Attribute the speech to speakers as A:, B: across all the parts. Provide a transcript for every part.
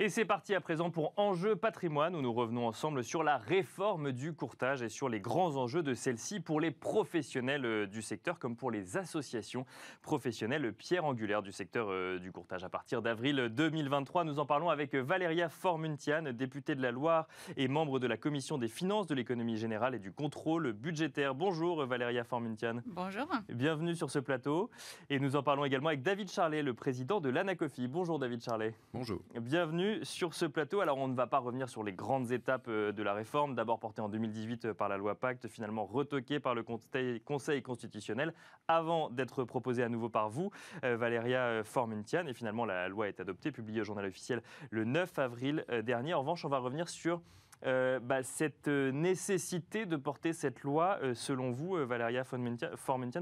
A: Et c'est parti à présent pour Enjeux patrimoine où nous revenons ensemble sur la réforme du courtage et sur les grands enjeux de celle-ci pour les professionnels euh, du secteur comme pour les associations professionnelles, pierre angulaire du secteur euh, du courtage. À partir d'avril 2023, nous en parlons avec Valéria Formuntian, députée de la Loire et membre de la commission des finances, de l'économie générale et du contrôle budgétaire. Bonjour euh, Valéria Formuntian. Bonjour. Bienvenue sur ce plateau. Et nous en parlons également avec David Charlet, le président de l'ANACOFI. Bonjour David Charlet. Bonjour. Bienvenue sur ce plateau. Alors on ne va pas revenir sur les grandes étapes euh, de la réforme, d'abord portée en 2018 euh, par la loi Pacte, finalement retoquée par le Conseil constitutionnel, avant d'être proposée à nouveau par vous, euh, Valéria Formintian. Et finalement la loi est adoptée, publiée au journal officiel le 9 avril dernier. En revanche, on va revenir sur bah, cette nécessité de porter cette loi, selon vous, Valéria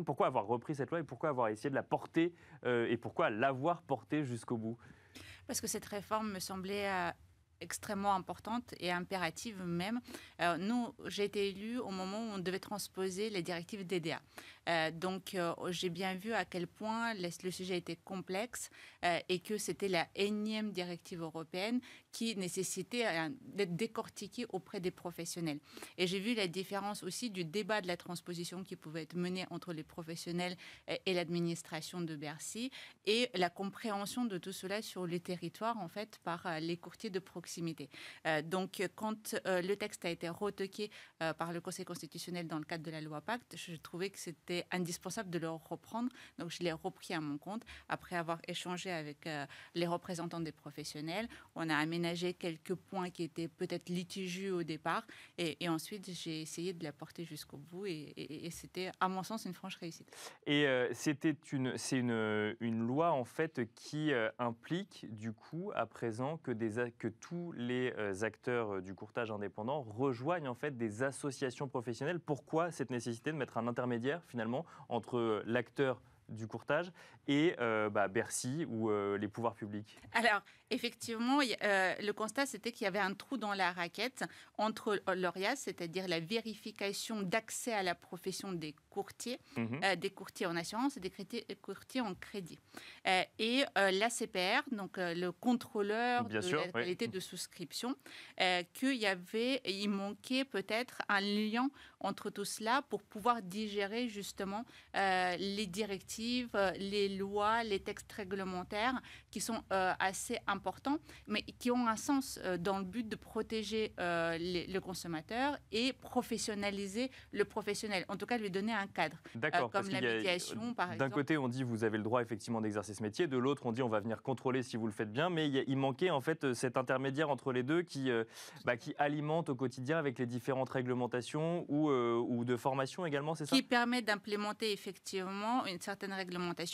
A: pourquoi avoir repris cette loi et pourquoi avoir essayé de la porter et pourquoi l'avoir portée jusqu'au bout
B: parce que cette réforme me semblait euh, extrêmement importante et impérative même. Euh, nous, j'ai été élue au moment où on devait transposer les directives DDA. Euh, donc, j'ai bien vu à quel point le sujet était complexe euh, et que c'était la énième directive européenne qui nécessitait euh, d'être décortiquée auprès des professionnels. Et j'ai vu la différence aussi du débat de la transposition qui pouvait être mené entre les professionnels euh, et l'administration de Bercy et la compréhension de tout cela sur les territoires en fait par les courtiers de proximité. donc quand le texte a été retoqué par le Conseil constitutionnel dans le cadre de la loi Pacte, je trouvais que c'était indispensable de le reprendre. Donc je l'ai repris à mon compte après avoir échangé avec euh, les représentants des professionnels. On a aménagé quelques points qui étaient peut-être litigieux au départ. Et, ensuite, j'ai essayé de la porter jusqu'au bout. Et, c'était, à mon sens, une franche réussite.
A: Et euh, c'était une, c'est une, loi, en fait, qui euh, implique, du coup, à présent, que, des, que tous les acteurs du courtage indépendant rejoignent, en fait, des associations professionnelles. Pourquoi cette nécessité de mettre un intermédiaire, finalement, entre l'acteur du courtage et euh, bah, Bercy ou euh, les pouvoirs publics
B: Alors, effectivement, euh, le constat, c'était qu'il y avait un trou dans la raquette entre l'ORIAS, c'est-à-dire la vérification d'accès à la profession des courtiers, mhm. des courtiers en assurance et des courtiers en crédit. et l'ACPR, donc le contrôleur de la qualité de souscription, qu'il y avait, il manquait peut-être un lien entre tout cela pour pouvoir digérer justement les directives euh, les lois, les textes réglementaires qui sont euh, assez importants, mais qui ont un sens euh, dans le but de protéger le consommateur et professionnaliser le professionnel, en tout cas lui donner un cadre. D'accord. comme la par exemple. D'un côté,
A: on dit vous avez le droit effectivement d'exercer ce métier, de l'autre, on dit on va venir contrôler si vous le faites bien, mais il, manquait en fait cet intermédiaire entre les deux qui, bah, qui alimente au quotidien avec les différentes réglementations ou, ou de formation également, c'est ça Qui
B: permet d'implémenter effectivement une certaine réglementation,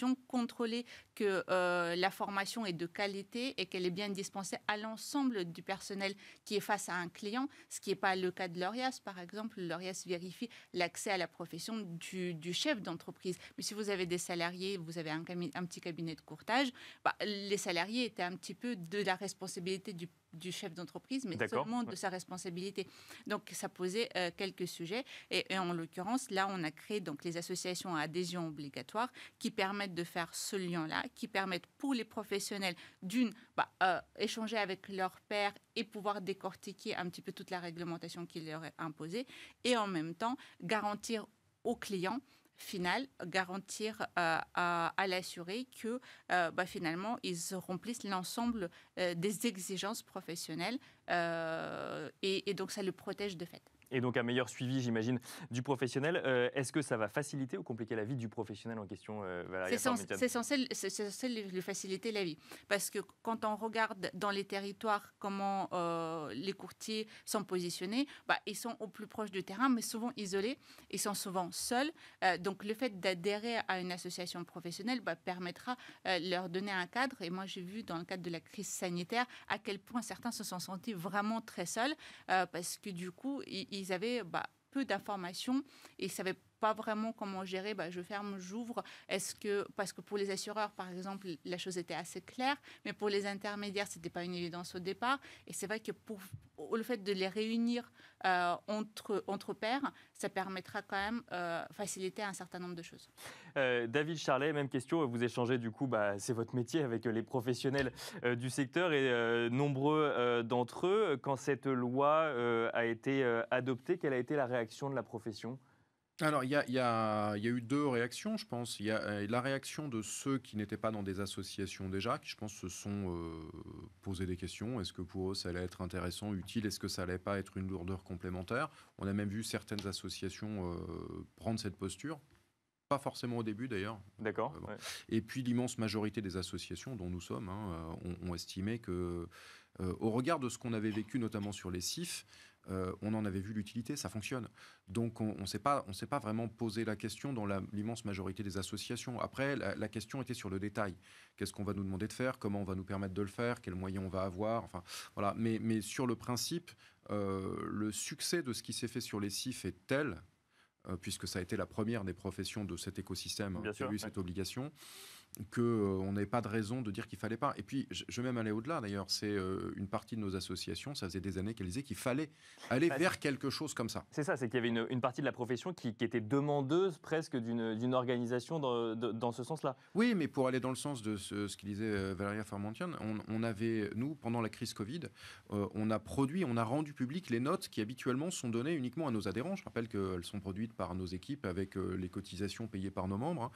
B: réglementations, contrôler que euh, la formation est de qualité et qu'elle est bien dispensée à l'ensemble du personnel qui est face à un client, ce qui n'est pas le cas de l'ORIAS, par exemple. L'ORIAS vérifie l'accès à la profession du, chef d'entreprise. Mais si vous avez des salariés, vous avez un, un petit cabinet de courtage, bah, les salariés étaient un petit peu de la responsabilité du du chef d'entreprise, mais seulement de sa responsabilité. Donc, ça posait euh, quelques sujets. Et, en l'occurrence, là, on a créé donc les associations à adhésion obligatoire qui permettent de faire ce lien-là, qui permettent pour les professionnels d'une bah, euh, échanger avec leur père et pouvoir décortiquer un petit peu toute la réglementation qui leur est imposée, et en même temps garantir aux clients final, garantir euh, à, l'assuré que euh, bah, finalement, ils remplissent l'ensemble euh, des exigences professionnelles. et donc, ça le protège de fait
A: et donc un meilleur suivi, j'imagine, du professionnel. Euh, est-ce que ça va faciliter ou compliquer la vie du professionnel en question, euh, C'est censé,
B: censé lui faciliter la vie. Parce que quand on regarde dans les territoires comment euh, les courtiers sont positionnés, bah, ils sont au plus proche du terrain, mais souvent isolés. Ils sont souvent seuls. donc le fait d'adhérer à une association professionnelle bah, permettra leur donner un cadre. Et moi, j'ai vu dans le cadre de la crise sanitaire à quel point certains se sont sentis vraiment très seuls parce que du coup, ils ils avaient bah, peu d'informations et ils savaient pas vraiment comment gérer, bah, je ferme, j'ouvre. Est-ce que, parce que pour les assureurs, par exemple, la chose était assez claire, mais pour les intermédiaires, c'était n'était pas une évidence au départ. Et c'est vrai que pour, le fait de les réunir euh, entre, entre pairs, ça permettra quand même euh, faciliter un certain nombre de choses.
A: Euh, David Charlet, même question. Vous échangez du coup, bah, c'est votre métier avec euh, les professionnels du secteur et nombreux d'entre eux. Quand cette loi a été adoptée, quelle a été la réaction de la profession
C: alors, il y a, eu deux réactions, je pense. Il y a euh, la réaction de ceux qui n'étaient pas dans des associations déjà, qui, je pense, se sont euh, posé des questions. Est-ce que pour eux, ça allait être intéressant, utile Est-ce que ça allait pas être une lourdeur complémentaire On a même vu certaines associations euh, prendre cette posture. Pas forcément au début d'ailleurs. D'accord. Et puis l'immense majorité des associations dont nous sommes hein, ont, estimé que, au regard de ce qu'on avait vécu notamment sur les CIF, euh, on en avait vu l'utilité, ça fonctionne. Donc on ne s'est pas, vraiment posé la question dans l'immense majorité des associations. Après, la, question était sur le détail. Qu'est-ce qu'on va nous demander de faire Comment on va nous permettre de le faire Quels moyens on va avoir Enfin, voilà. Mais, sur le principe, euh, le succès de ce qui s'est fait sur les CIF est tel, euh, puisque ça a été la première des professions de cet écosystème hein, qui a eu cette obligation, qu'on euh, n'ait n'avait pas de raison de dire qu'il fallait pas. Et puis, je, vais même aller au-delà d'ailleurs. C'est euh, une partie de nos associations,
A: ça faisait des années qu'elles disaient qu'il fallait aller vers quelque chose comme ça. C'est ça, c'est qu'il y avait une, partie de la profession qui, était demandeuse presque d'une organisation dans, ce sens-là. Oui, mais pour aller dans le
C: sens de ce, qu'il disait euh, Valérie Farmentian, on, avait, nous, pendant la crise Covid, on a produit, on a rendu public les notes qui habituellement sont données uniquement à nos adhérents. Je rappelle qu'elles sont produites par nos équipes avec les cotisations payées par nos membres. Hein.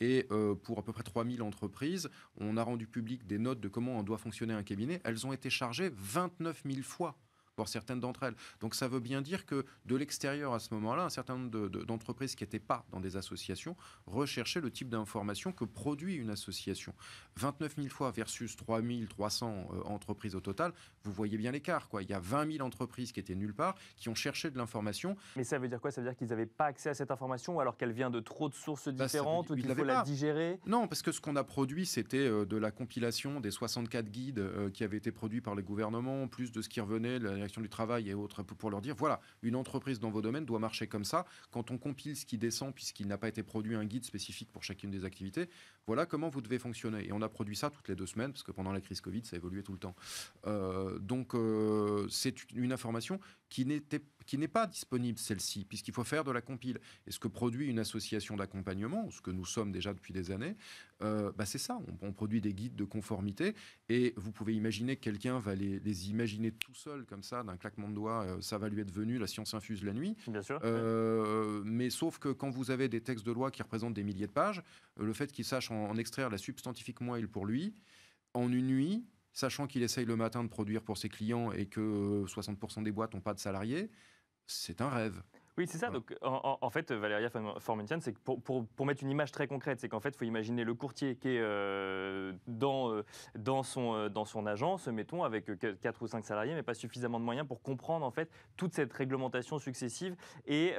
C: et pour à peu près trois 3000 entreprises. On a rendu public des notes de comment on doit fonctionner un cabinet. Elles ont été chargées 29 000 fois pour certaines d'entre elles. Donc ça veut bien dire que de l'extérieur à ce moment-là, un certain nombre d'entreprises qui n'étaient pas dans des associations recherchaient le type d'information que produit une association. 29 000 fois versus 3 300 euh, entreprises au total, vous voyez bien l'écart.
A: Quoi. Il y a 20 000 entreprises qui étaient nulle part, qui ont cherché de l'information. Mais ça veut dire quoi Ça veut dire qu'ils n'avaient pas accès à cette information alors qu'elle vient de trop de sources bah, différentes ou qu'il faut la
C: digérer Non, parce que ce qu'on a produit, c'était euh, de la compilation des 64 guides euh, qui avaient été produits par les gouvernements, plus de ce qui revenait, la, direction du travail et autres pour leur dire voilà, une entreprise dans vos domaines doit marcher comme ça. Quand on compile ce qui descend, puisqu'il n'a pas été produit un guide spécifique pour chacune des activités, voilà comment vous devez fonctionner. Et on a produit ça toutes les deux semaines, parce que pendant la crise Covid, ça évoluait tout le temps. Euh, donc, euh, c'est une information qui n'était pas qui n'est pas disponible celle-ci, puisqu'il faut faire de la compile. Et ce que produit une association d'accompagnement, ce que nous sommes déjà depuis des années, euh, bah c'est ça. On, produit des guides de conformité et vous pouvez imaginer que quelqu'un va les, imaginer tout seul, comme ça, d'un claquement de doigts, euh, ça va lui être venu, la science infuse la nuit. Bien sûr. Euh, mais sauf que quand vous avez des textes de loi qui représentent des milliers de pages, le fait qu'il sache en, en extraire la substantifique moelle pour lui, en une nuit, sachant qu'il essaye le matin de produire pour ses clients et que 60% des boîtes n'ont pas de salariés, c'est un rêve.
A: Oui, c'est ça. Donc, en, fait, Valéria Formentian, c'est pour, mettre une image très concrète, c'est qu'en fait, il faut imaginer le courtier qui est euh, euh, dans, son, euh, dans son agence, mettons, avec 4 ou 5 salariés, mais pas suffisamment de moyens pour comprendre, en fait, toute cette réglementation successive et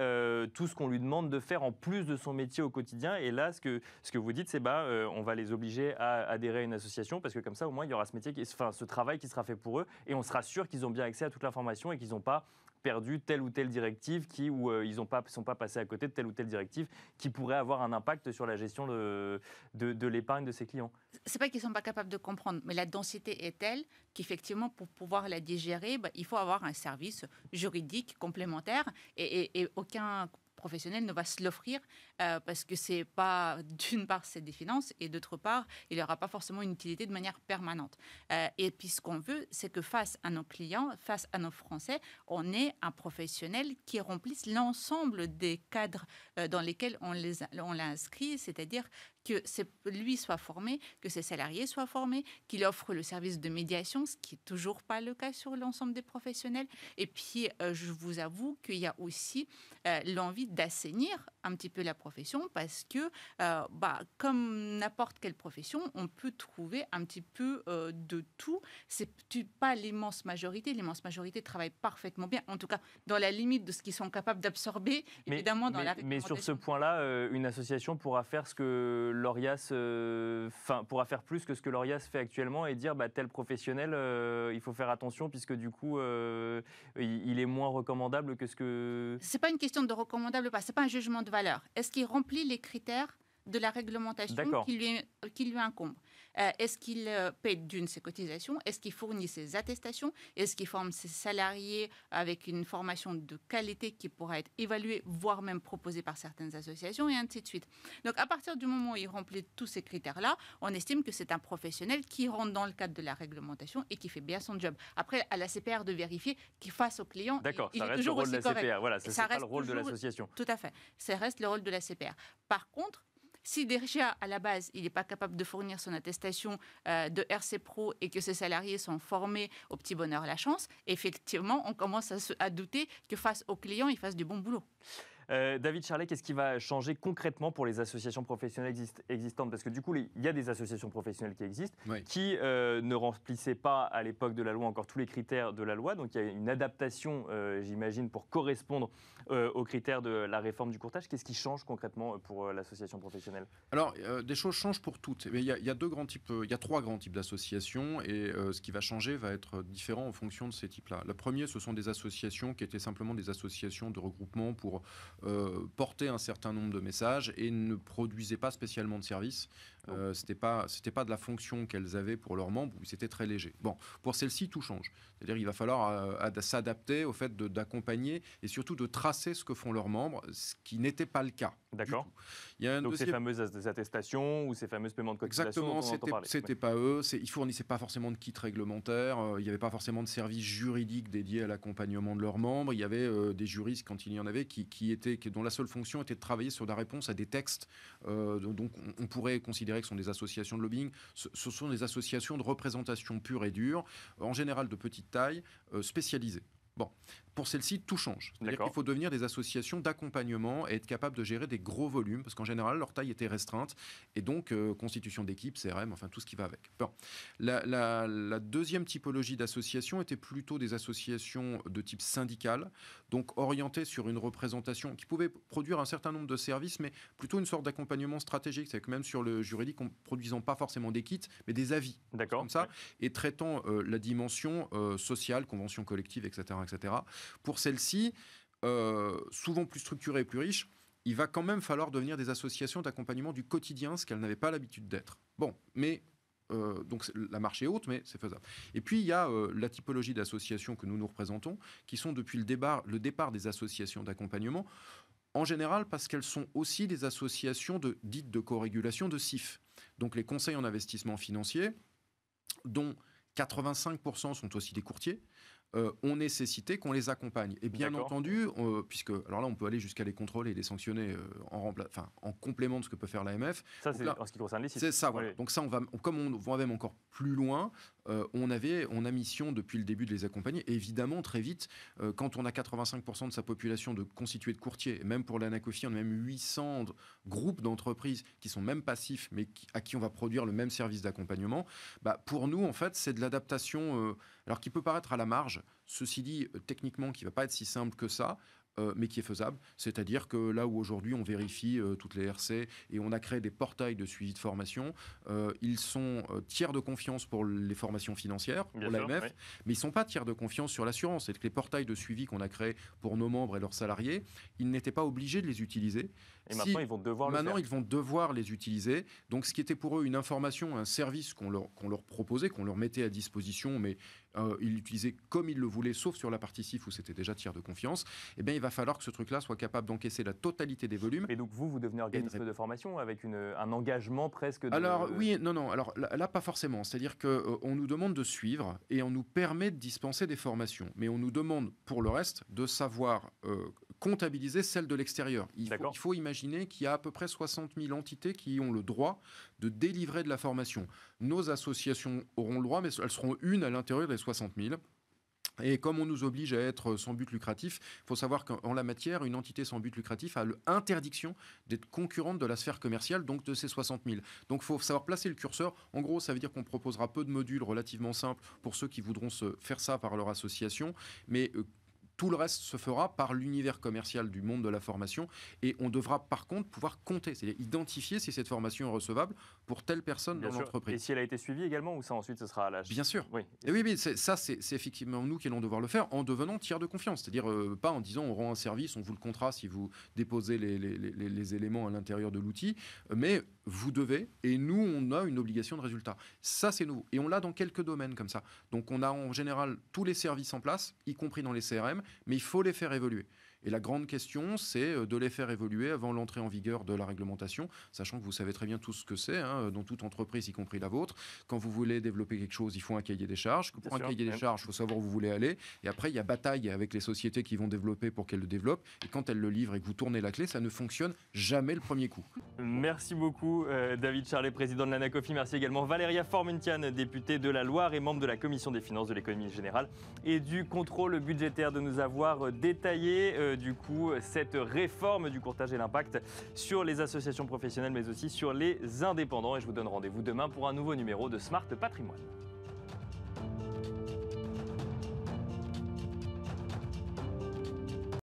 A: tout ce qu'on lui demande de faire en plus de son métier au quotidien. Et là, ce que, ce que vous dites, c'est bah, on va les obliger à adhérer à une association parce que comme ça, au moins, il y aura ce métier, ce travail qui sera fait pour eux et on sera sûr qu'ils ont bien accès à toute l'information et qu'ils n'ont pas perdu telle ou telle directive qui, ou euh, ils ne pas, sont pas passés à côté de telle ou telle directive qui pourrait avoir un impact sur la gestion de, de, l'épargne de ses clients.
B: Ce n'est pas qu'ils ne sont pas capables de comprendre, mais la densité est telle qu'effectivement, pour pouvoir la digérer, bah, il faut avoir un service juridique complémentaire et, et aucun professionnel ne va se l'offrir euh, parce que c'est pas d'une part c'est des finances et d'autre part il n'y aura pas forcément une utilité de manière permanente. Euh, et puis ce qu'on veut c'est que face à nos clients, face à nos Français, on ait un professionnel qui remplisse l'ensemble des cadres euh, dans lesquels on les on l'a inscrit, c'est-à-dire que lui soit formé, que ses salariés soient formés, qu'il offre le service de médiation, ce qui n'est toujours pas le cas sur l'ensemble des professionnels. Et puis, euh, je vous avoue qu'il y a aussi euh, l'envie d'assainir un petit peu la profession parce que, euh, bah, comme n'importe quelle profession, on peut trouver un petit peu de tout. C'est pas l'immense majorité. L'immense majorité travaille parfaitement bien, en tout cas dans la limite de ce qu'ils sont capables d'absorber. Évidemment, dans la.
A: Mais sur ce point-là, une association pourra faire ce que l'ORIAS euh, pourra faire plus que ce que l'ORIAS fait actuellement et dire bah, tel professionnel, euh, il faut faire attention puisque du coup, euh, il, est moins recommandable que ce que...
B: C'est pas une question de recommandable ou pas, c'est pas un jugement de valeur. Est-ce qu'il remplit les critères de la réglementation qui lui incombe euh, est-ce qu'il euh, paie d'une ses cotisations Est-ce qu'il fournit ses attestations Est-ce qu'il forme ses salariés avec une formation de qualité qui pourra être évaluée, voire même proposée par certaines associations, et ainsi de suite. Donc, à partir du moment où il remplit tous ces critères-là, on estime que c'est un professionnel qui rentre dans le cadre de la réglementation et qui fait bien son job. Après, à la CPR de vérifier qu'il fasse au client. D'accord, ça reste le rôle de la CPR. Voilà, ça, pas le rôle de l'association. Tout à fait. Ça reste le rôle de la CPR. Par contre, si déjà, à la base, il n'est pas capable de fournir son attestation euh, de RC Pro et que ses salariés sont formés au petit bonheur à la chance, effectivement, on commence à, se, douter que face aux clients, il fasse du bon boulot.
A: Euh, David Charlet, qu'est-ce qui va changer concrètement pour les associations professionnelles existantes Parce que du coup, il y a des associations professionnelles qui existent, qui euh, ne remplissaient pas à l'époque de la loi encore tous les critères de la loi. Donc il y a une adaptation, euh, j'imagine, pour correspondre aux critères de la réforme du courtage. Qu'est-ce qui change concrètement pour l'association professionnelle Alors, des choses changent pour toutes. Il y, a, y a deux grands
C: types, il y a trois grands types d'associations et ce qui va changer va être différent en fonction de ces types-là. Le premier, ce sont des associations qui étaient simplement des associations de regroupement pour euh, portaient un certain nombre de messages et ne produisait pas spécialement de services. Ce oh. euh, c'était pas c'était pas de la fonction qu'elles avaient pour leurs membres, c'était très léger. Bon, pour celle-ci, tout change. C'est-à-dire il va falloir euh, s'adapter au fait d'accompagner et surtout de tracer ce que font leurs membres, ce qui n'était pas le cas.
A: D'accord. Il y a Donc ces fameuses attestations ou ces fameux paiements de cotisation. Exactement, c'était
C: pas eux. Ils fournissaient pas forcément de kit réglementaire. Euh, il n'y avait pas forcément de service juridique dédié à l'accompagnement de leurs membres. Il y avait des juristes quand il y en avait qui, qui étaient dont la seule fonction était de travailler sur la réponse à des textes. Euh, dont donc on, pourrait considérer que ce sont des associations de lobbying. Ce, sont des associations de représentation pure et dure, en général de petite taille, euh, spécialisées. Bon, pour celle ci tout change. Il faut devenir des associations d'accompagnement et être capable de gérer des gros volumes, parce qu'en général, leur taille était restreinte, et donc euh, constitution d'équipe, CRM, enfin tout ce qui va avec. Bon. La, deuxième typologie d'associations était plutôt des associations de type syndical, donc orientées sur une représentation qui pouvait produire un certain nombre de services, mais plutôt une sorte d'accompagnement stratégique, c'est-à-dire que même sur le juridique, en produisant pas forcément des kits, mais des avis, comme ça, et traitant euh, la dimension euh, sociale, convention collective, etc etc. Pour celles-ci, euh, souvent plus structurées et plus riches, il va quand même falloir devenir des associations d'accompagnement du quotidien, ce qu'elles n'avaient pas l'habitude d'être. Bon, mais euh, donc la marche est haute, mais c'est faisable. Et puis il y a euh, la typologie d'associations que nous nous représentons, qui sont depuis le, départ des associations d'accompagnement, en général parce qu'elles sont aussi des associations dites de co-régulation de CIF, donc les conseils en investissement financier, dont 85% sont aussi des courtiers, euh, ont nécessité qu'on les accompagne. Et bien entendu, euh, puisque alors là, on peut aller jusqu'à les contrôler, et les sanctionner euh, en, en complément de ce que peut faire l'AMF. Ça, c'est en ce qui concerne les sites. C'est ça, voilà. Donc ça, on va, comme on va même encore plus loin, euh, on a mission depuis le début de les accompagner. évidemment, très vite, euh, quand on a 85% de sa population de constituée de courtiers, et même pour l'Anacofi, on a même 800 groupes d'entreprises qui sont même passifs, mais à qui on va produire le même service d'accompagnement. Bah, pour nous, en fait, c'est de l'adaptation, euh, alors qui peut paraître à la marge, ceci dit, techniquement, qui va pas être si simple que ça. Euh, mais qui est faisable. C'est-à-dire que là où aujourd'hui on vérifie euh, toutes les RC et on a créé des portails de suivi de formation, euh, ils sont tiers de confiance pour les formations financières, pour l'AMF, mais ils ne sont pas tiers de confiance sur l'assurance. C'est que les portails de suivi qu'on a créés pour nos membres et leurs salariés, ils n'étaient pas obligés de les utiliser. Et maintenant, ils vont devoir ils vont devoir les utiliser. Donc, ce qui était pour eux une information, un service qu'on leur, qu'on leur proposait, qu'on leur mettait à disposition, mais euh, il l'utilisait comme il le voulait, sauf sur la partie CIF où c'était déjà tiers de confiance, eh bien, il va falloir que ce truc-là soit capable d'encaisser la totalité des
A: volumes. Et donc, vous, vous devenez organisme de... formation avec un engagement presque de... Alors, oui,
C: non, non. Alors là, pas forcément. C'est-à-dire qu'on euh, on nous demande de suivre et on nous permet de dispenser des formations. Mais on nous demande, pour le reste, de savoir euh, comptabiliser celle de l'extérieur. Il, il, faut imaginer qu'il y a à peu près 60 000 entités qui ont le droit de délivrer de la formation. Nos associations auront le droit, mais elles seront une à l'intérieur des 60 000. Et comme on nous oblige à être sans but lucratif, il faut savoir qu'en la matière, une entité sans but lucratif a l'interdiction d'être concurrente de la sphère commerciale, donc de ces 60 000. Donc il faut savoir placer le curseur. En gros, ça veut dire qu'on proposera peu de modules relativement simples pour ceux qui voudront se faire ça par leur association, mais euh, tout le reste se fera par l'univers commercial du monde de la formation et on devra par contre pouvoir compter, c'est-à-dire identifier si cette formation est recevable pour telle personne dans l'entreprise. Et si elle a été suivie également
A: ou ça ensuite ce sera à l'âge
C: Bien sûr. Oui, et oui, mais ça c'est effectivement nous qui allons devoir le faire en devenant tiers de confiance, c'est-à-dire euh, pas en disant on rend un service, on vous le contrat si vous déposez les, les éléments à l'intérieur de l'outil, mais vous devez et nous on a une obligation de résultat. Ça c'est nouveau et on l'a dans quelques domaines comme ça. Donc on a en général tous les services en place, y compris dans les CRM mais il faut les faire évoluer. Et la grande question, c'est euh, de les faire évoluer avant l'entrée en vigueur de la réglementation, sachant que vous savez très bien tout ce que c'est, hein, euh, dans toute entreprise, y compris la vôtre. Quand vous voulez développer quelque chose, il faut un cahier des charges. Pour un cahier des charges, il faut savoir où vous voulez aller. Et après, il y a bataille avec les sociétés qui vont développer pour qu'elles le développent. Et quand elles le livrent et que vous tournez la clé, ça ne fonctionne
A: jamais le premier coup. Merci beaucoup, euh, David Charlet, président de l'ANACOFI. Merci également Valéria Formentian, députée de la Loire et membre de la Commission des finances de l'économie générale et du contrôle budgétaire, de nous avoir détaillé du coup cette réforme du courtage et l'impact sur les associations professionnelles mais aussi sur les indépendants. Et je vous donne rendez-vous demain pour un nouveau numéro de Smart Patrimoine.